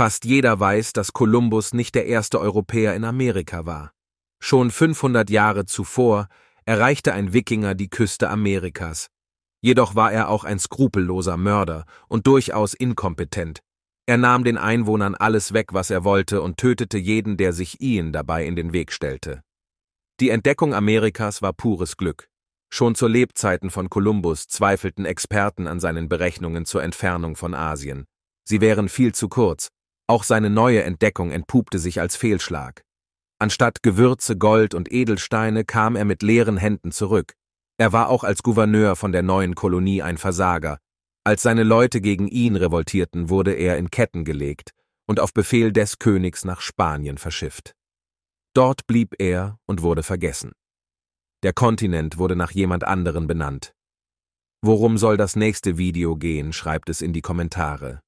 Fast jeder weiß, dass Kolumbus nicht der erste Europäer in Amerika war. Schon 500 Jahre zuvor erreichte ein Wikinger die Küste Amerikas. Jedoch war er auch ein skrupelloser Mörder und durchaus inkompetent. Er nahm den Einwohnern alles weg, was er wollte, und tötete jeden, der sich ihnen dabei in den Weg stellte. Die Entdeckung Amerikas war pures Glück. Schon zu Lebzeiten von Kolumbus zweifelten Experten an seinen Berechnungen zur Entfernung von Asien. Sie wären viel zu kurz, auch seine neue Entdeckung entpuppte sich als Fehlschlag. Anstatt Gewürze, Gold und Edelsteine kam er mit leeren Händen zurück. Er war auch als Gouverneur von der neuen Kolonie ein Versager. Als seine Leute gegen ihn revoltierten, wurde er in Ketten gelegt und auf Befehl des Königs nach Spanien verschifft. Dort blieb er und wurde vergessen. Der Kontinent wurde nach jemand anderen benannt. Worum soll das nächste Video gehen, schreibt es in die Kommentare.